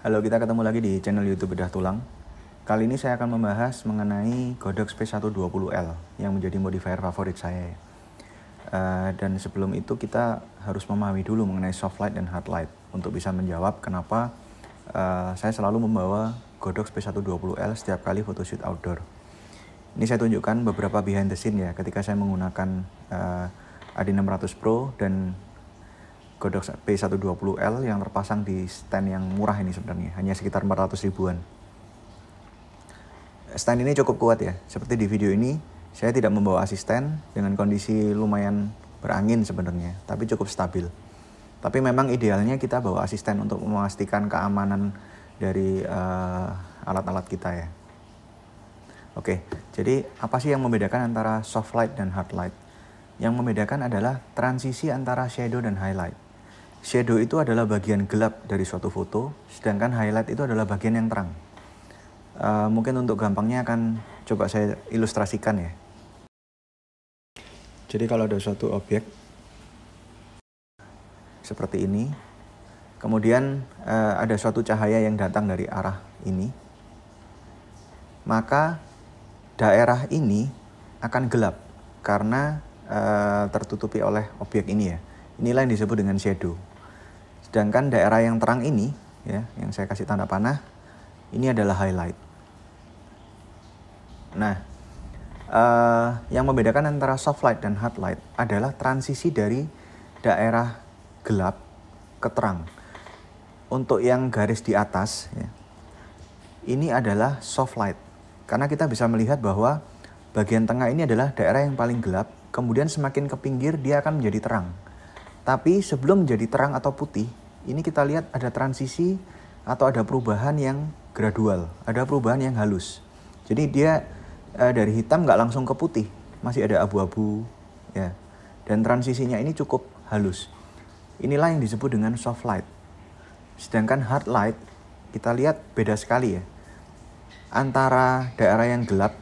Halo, kita ketemu lagi di channel YouTube Bedah Tulang. Kali ini saya akan membahas mengenai Godox P120L yang menjadi modifier favorit saya. Uh, dan sebelum itu kita harus memahami dulu mengenai soft light dan hard light untuk bisa menjawab kenapa uh, saya selalu membawa Godox P120L setiap kali photoshoot outdoor. Ini saya tunjukkan beberapa behind the scene ya ketika saya menggunakan uh, eh, AD600 Pro dan Godox P120L yang terpasang di stand yang murah ini sebenarnya, hanya sekitar 400 ribuan. Stand ini cukup kuat ya, seperti di video ini, saya tidak membawa asisten dengan kondisi lumayan berangin sebenarnya, tapi cukup stabil. Tapi memang idealnya kita bawa asisten untuk memastikan keamanan dari eh, alat-alat uh, alat -alat kita ya. Oke, jadi apa sih yang membedakan antara soft light dan hard light? Yang membedakan adalah transisi antara shadow dan highlight shadow itu adalah bagian gelap dari suatu foto, sedangkan highlight itu adalah bagian yang terang. Uh, mungkin untuk gampangnya akan coba saya ilustrasikan ya. Jadi kalau ada suatu objek seperti ini, kemudian uh, ada suatu cahaya yang datang dari arah ini, maka daerah ini akan gelap karena uh, tertutupi oleh objek ini ya. Inilah yang disebut dengan shadow. Sedangkan daerah yang terang ini, ya, yang saya kasih tanda panah, ini adalah highlight. Nah, uh, yang membedakan antara soft light dan hard light adalah transisi dari daerah gelap ke terang. Untuk yang garis di atas, ya, ini adalah soft light. Karena kita bisa melihat bahwa bagian tengah ini adalah daerah yang paling gelap, kemudian semakin ke pinggir dia akan menjadi terang. Tapi sebelum menjadi terang atau putih, ini kita lihat ada transisi atau ada perubahan yang gradual, ada perubahan yang halus. Jadi dia eh, dari hitam nggak langsung ke putih, masih ada abu-abu, ya. Dan transisinya ini cukup halus. Inilah yang disebut dengan soft light. Sedangkan hard light kita lihat beda sekali ya. Antara daerah yang gelap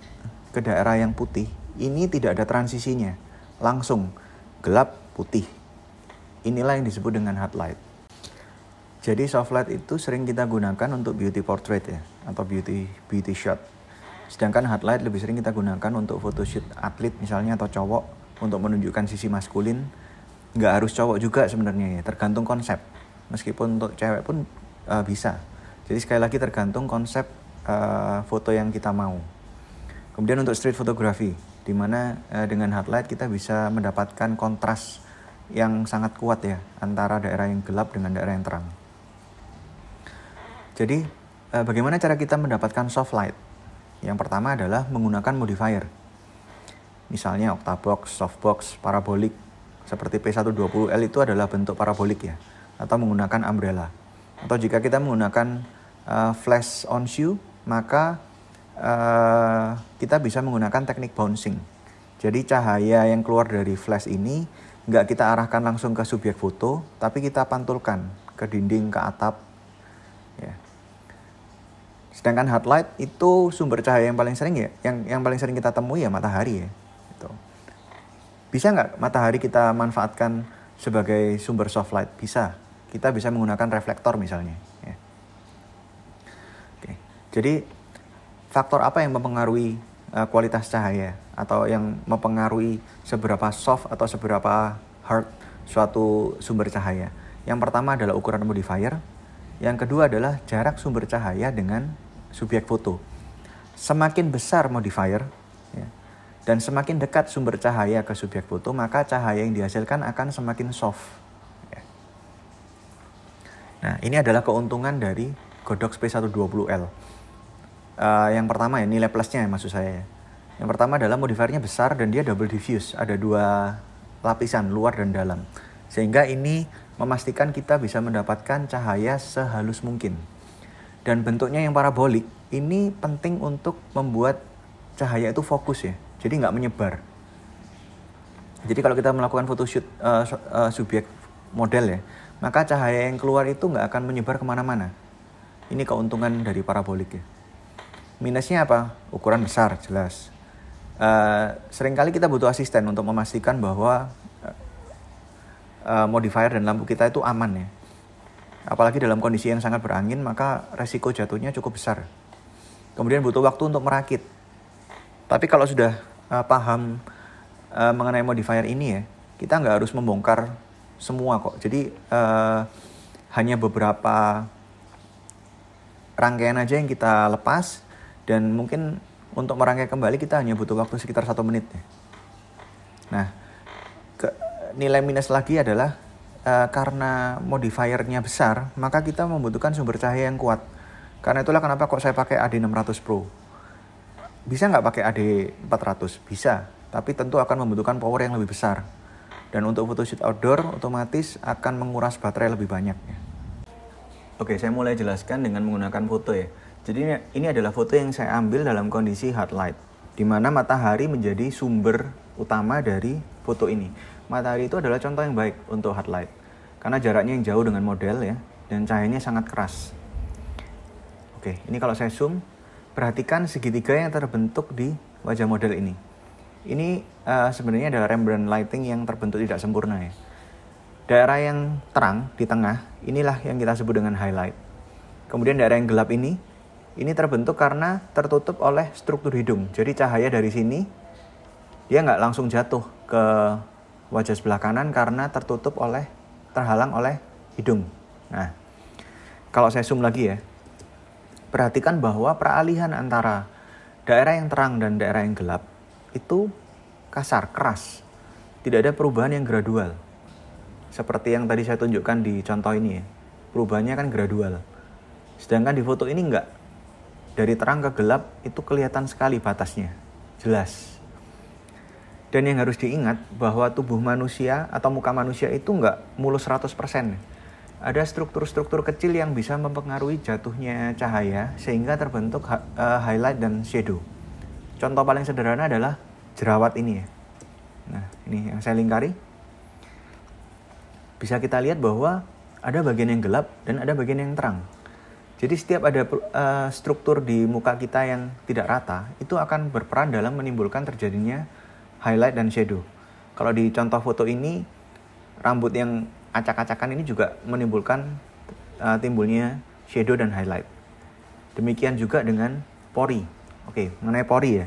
ke daerah yang putih, ini tidak ada transisinya. Langsung gelap putih Inilah yang disebut dengan hard light. Jadi soft light itu sering kita gunakan untuk beauty portrait ya atau beauty beauty shot. Sedangkan hard light lebih sering kita gunakan untuk photoshoot atlet misalnya atau cowok untuk menunjukkan sisi maskulin. Nggak harus cowok juga sebenarnya ya, tergantung konsep. Meskipun untuk cewek pun uh, bisa. Jadi sekali lagi tergantung konsep uh, foto yang kita mau. Kemudian untuk street photography, di mana uh, dengan hard light kita bisa mendapatkan kontras yang sangat kuat ya antara daerah yang gelap dengan daerah yang terang. Jadi eh, bagaimana cara kita mendapatkan soft light? Yang pertama adalah menggunakan modifier. Misalnya octabox, softbox, parabolik. Seperti P120L itu adalah bentuk parabolik ya atau menggunakan umbrella. Atau jika kita menggunakan uh, flash on shoe, maka uh, kita bisa menggunakan teknik bouncing. Jadi cahaya yang keluar dari flash ini nggak kita arahkan langsung ke subjek foto, tapi kita pantulkan ke dinding, ke atap. Ya. Sedangkan hard light itu sumber cahaya yang paling sering ya, yang yang paling sering kita temui ya matahari ya. Gitu. Bisa nggak matahari kita manfaatkan sebagai sumber soft light? Bisa. Kita bisa menggunakan reflektor misalnya. Ya. Oke. Jadi faktor apa yang mempengaruhi Eh, kualitas cahaya atau yang mempengaruhi seberapa soft atau seberapa hard suatu sumber cahaya. Yang pertama adalah ukuran modifier, yang kedua adalah jarak sumber cahaya dengan subjek foto. Semakin besar modifier ya, dan semakin dekat sumber cahaya ke subjek foto, maka cahaya yang dihasilkan akan semakin soft. Ya. Nah, ini adalah keuntungan dari Godox P120L uh, yang pertama ya nilai plusnya ya maksud saya ya. Yang pertama adalah modifiernya besar dan dia double diffuse, ada dua lapisan luar dan dalam. Sehingga ini memastikan kita bisa mendapatkan cahaya sehalus mungkin. Dan bentuknya yang parabolik ini penting untuk membuat cahaya itu fokus ya, jadi nggak menyebar. Jadi kalau kita melakukan photoshoot uh, uh, subjek model ya, maka cahaya yang keluar itu nggak akan menyebar kemana-mana. Ini keuntungan dari parabolik ya. Minusnya apa? Ukuran besar, jelas. Uh, seringkali kita butuh asisten untuk memastikan bahwa uh, modifier dan lampu kita itu aman ya. Apalagi dalam kondisi yang sangat berangin, maka resiko jatuhnya cukup besar. Kemudian butuh waktu untuk merakit. Tapi kalau sudah uh, paham uh, mengenai modifier ini ya, kita nggak harus membongkar semua kok. Jadi uh, hanya beberapa rangkaian aja yang kita lepas dan mungkin untuk merangkai kembali kita hanya butuh waktu sekitar satu menit. Ya. Nah, ke, nilai minus lagi adalah e, karena modifiernya besar, maka kita membutuhkan sumber cahaya yang kuat. Karena itulah kenapa kok saya pakai AD600 Pro. Bisa nggak pakai AD400? Bisa, tapi tentu akan membutuhkan power yang lebih besar. Dan untuk photoshoot outdoor, otomatis akan menguras baterai lebih banyak. Ya. Oke, saya mulai jelaskan dengan menggunakan foto ya. Jadi ini, adalah foto yang saya ambil dalam kondisi hard light, di mana matahari menjadi sumber utama dari foto ini. Matahari itu adalah contoh yang baik untuk hard light, karena jaraknya yang jauh dengan model ya, dan cahayanya sangat keras. Oke, ini kalau saya zoom, perhatikan segitiga yang terbentuk di wajah model ini. Ini uh, sebenarnya adalah Rembrandt lighting yang terbentuk tidak sempurna ya. Daerah yang terang di tengah, inilah yang kita sebut dengan highlight. Kemudian daerah yang gelap ini ini terbentuk karena tertutup oleh struktur hidung. Jadi cahaya dari sini dia nggak langsung jatuh ke wajah sebelah kanan karena tertutup oleh terhalang oleh hidung. Nah, kalau saya zoom lagi ya, perhatikan bahwa peralihan antara daerah yang terang dan daerah yang gelap itu kasar, keras. Tidak ada perubahan yang gradual. Seperti yang tadi saya tunjukkan di contoh ini ya. Perubahannya kan gradual. Sedangkan di foto ini enggak dari terang ke gelap itu kelihatan sekali batasnya, jelas. Dan yang harus diingat bahwa tubuh manusia atau muka manusia itu nggak mulus 100%. Ada struktur-struktur kecil yang bisa mempengaruhi jatuhnya cahaya sehingga terbentuk eh, highlight dan shadow. Contoh paling sederhana adalah jerawat ini ya. Nah, ini yang saya lingkari. Bisa kita lihat bahwa ada bagian yang gelap dan ada bagian yang terang. Jadi setiap ada uh, struktur di muka kita yang tidak rata, itu akan berperan dalam menimbulkan terjadinya highlight dan shadow. Kalau di contoh foto ini, rambut yang acak-acakan ini juga menimbulkan uh, timbulnya shadow dan highlight. Demikian juga dengan pori. Oke, mengenai pori ya.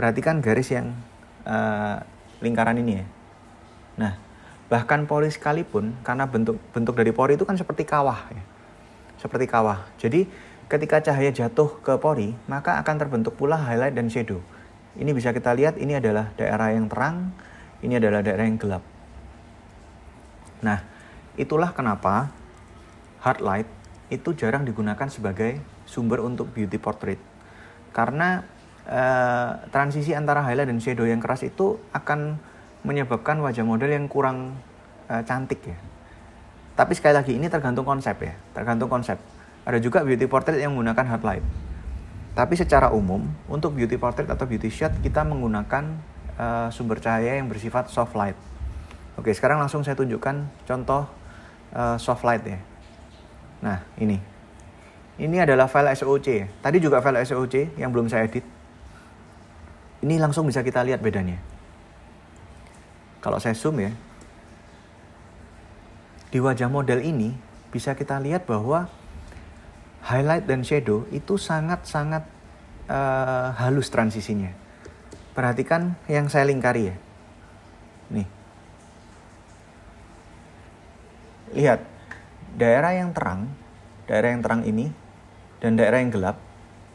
Perhatikan garis yang uh, lingkaran ini ya. Nah, bahkan pori sekalipun, karena bentuk bentuk dari pori itu kan seperti kawah ya seperti kawah. Jadi ketika cahaya jatuh ke pori, maka akan terbentuk pula highlight dan shadow. Ini bisa kita lihat, ini adalah daerah yang terang, ini adalah daerah yang gelap. Nah, itulah kenapa hard light itu jarang digunakan sebagai sumber untuk beauty portrait. Karena eh, transisi antara highlight dan shadow yang keras itu akan menyebabkan wajah model yang kurang eh, cantik ya. Tapi sekali lagi ini tergantung konsep ya, tergantung konsep. Ada juga beauty portrait yang menggunakan hard light. Tapi secara umum untuk beauty portrait atau beauty shot kita menggunakan uh, sumber cahaya yang bersifat soft light. Oke, sekarang langsung saya tunjukkan contoh uh, soft light ya. Nah, ini. Ini adalah file SOC. Tadi juga file SOC yang belum saya edit. Ini langsung bisa kita lihat bedanya. Kalau saya zoom ya, di wajah model ini bisa kita lihat bahwa highlight dan shadow itu sangat-sangat uh, halus transisinya. Perhatikan yang saya lingkari ya. Nih. Lihat, daerah yang terang, daerah yang terang ini dan daerah yang gelap,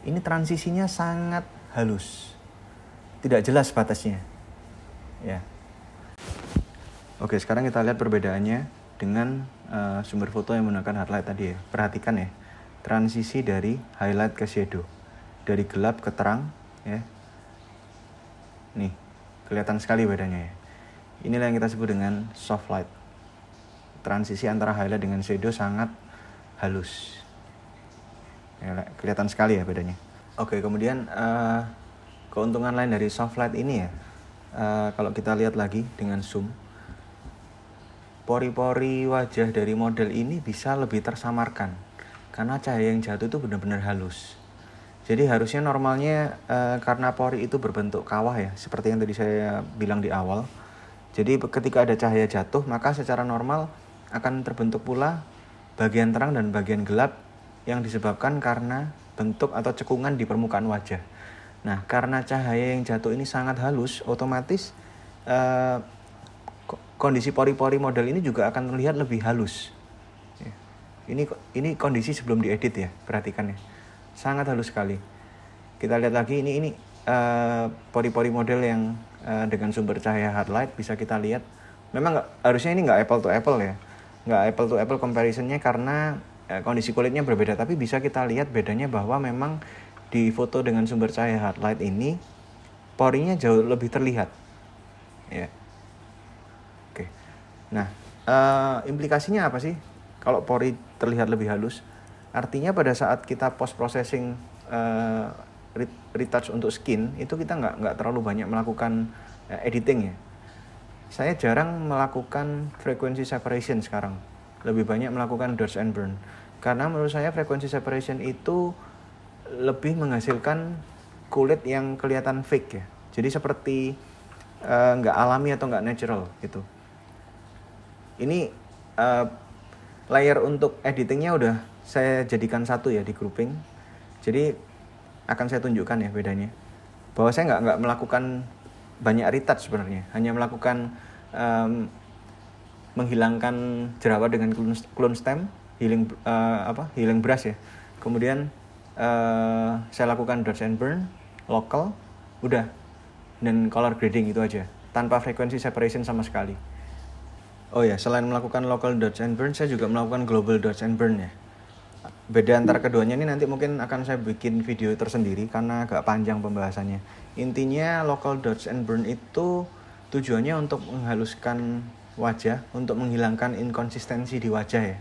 ini transisinya sangat halus. Tidak jelas batasnya. Ya. Oke, sekarang kita lihat perbedaannya dengan uh, sumber foto yang menggunakan highlight tadi ya. Perhatikan ya, transisi dari highlight ke shadow, dari gelap ke terang ya. Nih, kelihatan sekali bedanya ya. Inilah yang kita sebut dengan soft light. Transisi antara highlight dengan shadow sangat halus. Ya, kelihatan sekali ya bedanya. Oke, kemudian uh, keuntungan lain dari soft light ini ya, uh, kalau kita lihat lagi dengan zoom, pori-pori wajah dari model ini bisa lebih tersamarkan karena cahaya yang jatuh itu benar-benar halus. Jadi harusnya normalnya e, karena pori itu berbentuk kawah ya, seperti yang tadi saya bilang di awal. Jadi ketika ada cahaya jatuh, maka secara normal akan terbentuk pula bagian terang dan bagian gelap yang disebabkan karena bentuk atau cekungan di permukaan wajah. Nah, karena cahaya yang jatuh ini sangat halus, otomatis e, kondisi pori-pori model ini juga akan terlihat lebih halus. Ya. Ini ini kondisi sebelum diedit ya, perhatikan ya. Sangat halus sekali. Kita lihat lagi ini ini eh, pori-pori uh, model yang uh, dengan sumber cahaya hard light bisa kita lihat. Memang gak, harusnya ini nggak apple to apple ya. Nggak apple to apple comparisonnya karena uh, kondisi kulitnya berbeda. Tapi bisa kita lihat bedanya bahwa memang di foto dengan sumber cahaya hard light ini porinya jauh lebih terlihat. Ya. Nah, uh, implikasinya apa sih kalau pori terlihat lebih halus? Artinya pada saat kita post processing uh, retouch untuk skin itu kita nggak nggak terlalu banyak melakukan uh, editing ya. Saya jarang melakukan frequency separation sekarang. Lebih banyak melakukan dodge and burn. Karena menurut saya frequency separation itu lebih menghasilkan kulit yang kelihatan fake ya. Jadi seperti nggak uh, alami atau nggak natural gitu ini uh, layer untuk editingnya udah saya jadikan satu ya di grouping jadi akan saya tunjukkan ya bedanya bahwa saya nggak nggak melakukan banyak retouch sebenarnya hanya melakukan um, menghilangkan jerawat dengan clone, clone stem healing uh, apa healing brush ya kemudian uh, saya lakukan dodge and burn local udah dan color grading itu aja tanpa frekuensi separation sama sekali Oh ya, selain melakukan local dodge and burn, saya juga melakukan global dodge and burn ya. Beda antara keduanya ini nanti mungkin akan saya bikin video tersendiri karena agak panjang pembahasannya. Intinya local dodge and burn itu tujuannya untuk menghaluskan wajah, untuk menghilangkan inkonsistensi di wajah ya.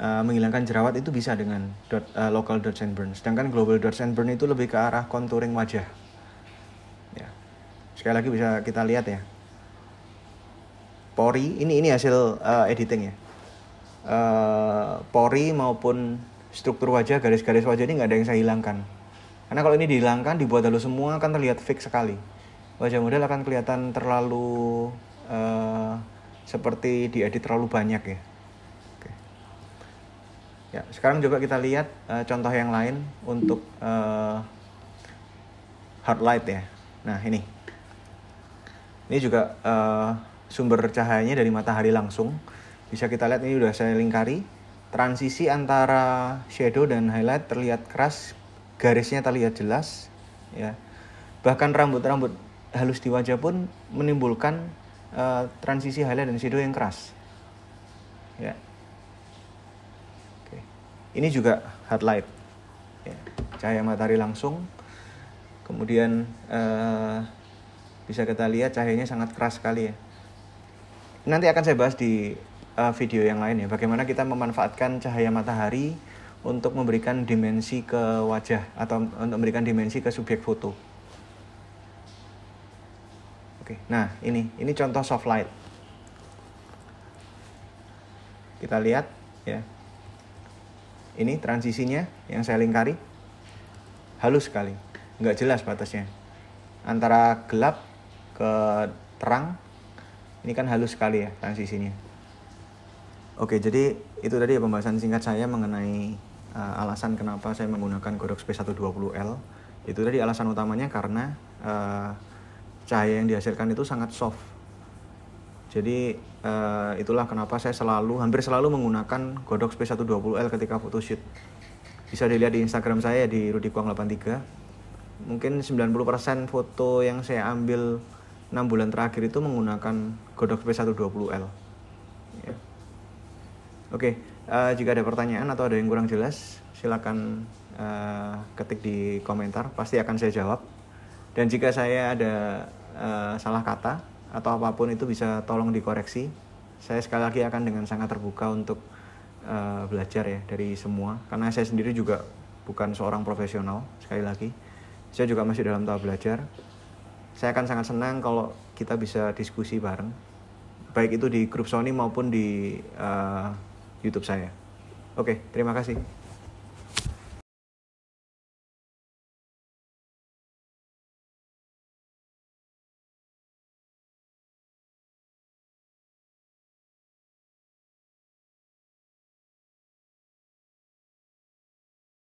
Uh, menghilangkan jerawat itu bisa dengan dot, uh, local dodge and burn. Sedangkan global dodge and burn itu lebih ke arah contouring wajah. Ya. Sekali lagi bisa kita lihat ya Pori ini ini hasil uh, editing ya uh, eh, pori maupun struktur wajah garis-garis wajah ini nggak ada yang saya hilangkan karena kalau ini dihilangkan dibuat halus semua akan terlihat fix sekali wajah model akan kelihatan terlalu uh, seperti diedit terlalu banyak ya Oke. ya sekarang coba kita lihat uh, contoh yang lain untuk uh, hard light ya nah ini ini juga uh, sumber cahayanya dari matahari langsung. Bisa kita lihat ini sudah saya lingkari. Transisi antara shadow dan highlight terlihat keras, garisnya terlihat jelas, ya. Bahkan rambut-rambut halus di wajah pun menimbulkan uh, transisi highlight dan shadow yang keras. Ya. Oke. Ini juga light. Ya. Cahaya matahari langsung. Kemudian uh, bisa kita lihat cahayanya sangat keras sekali ya nanti akan saya bahas di uh, video yang lain ya bagaimana kita memanfaatkan cahaya matahari untuk memberikan dimensi ke wajah atau untuk memberikan dimensi ke subjek foto. Oke, nah ini ini contoh soft light. Kita lihat ya. Ini transisinya yang saya lingkari. Halus sekali. Nggak jelas batasnya. Antara gelap ke terang ini kan halus sekali ya transisinya. Oke, jadi itu tadi ya pembahasan singkat saya mengenai uh, alasan kenapa saya menggunakan Godox P120L. Itu tadi alasan utamanya karena uh, cahaya yang dihasilkan itu sangat soft. Jadi uh, itulah kenapa saya selalu hampir selalu menggunakan Godox P120L ketika photoshoot. Bisa dilihat di Instagram saya di rudikuang83. Mungkin 90% foto yang saya ambil 6 bulan terakhir itu menggunakan Godox P120L. Ya. Oke, uh, jika ada pertanyaan atau ada yang kurang jelas, silakan uh, ketik di komentar, pasti akan saya jawab. Dan jika saya ada uh, salah kata atau apapun itu bisa tolong dikoreksi. Saya sekali lagi akan dengan sangat terbuka untuk uh, belajar ya dari semua, karena saya sendiri juga bukan seorang profesional sekali lagi. Saya juga masih dalam tahap belajar saya akan sangat senang kalau kita bisa diskusi bareng baik itu di grup Sony maupun di uh, YouTube saya. Oke, terima kasih.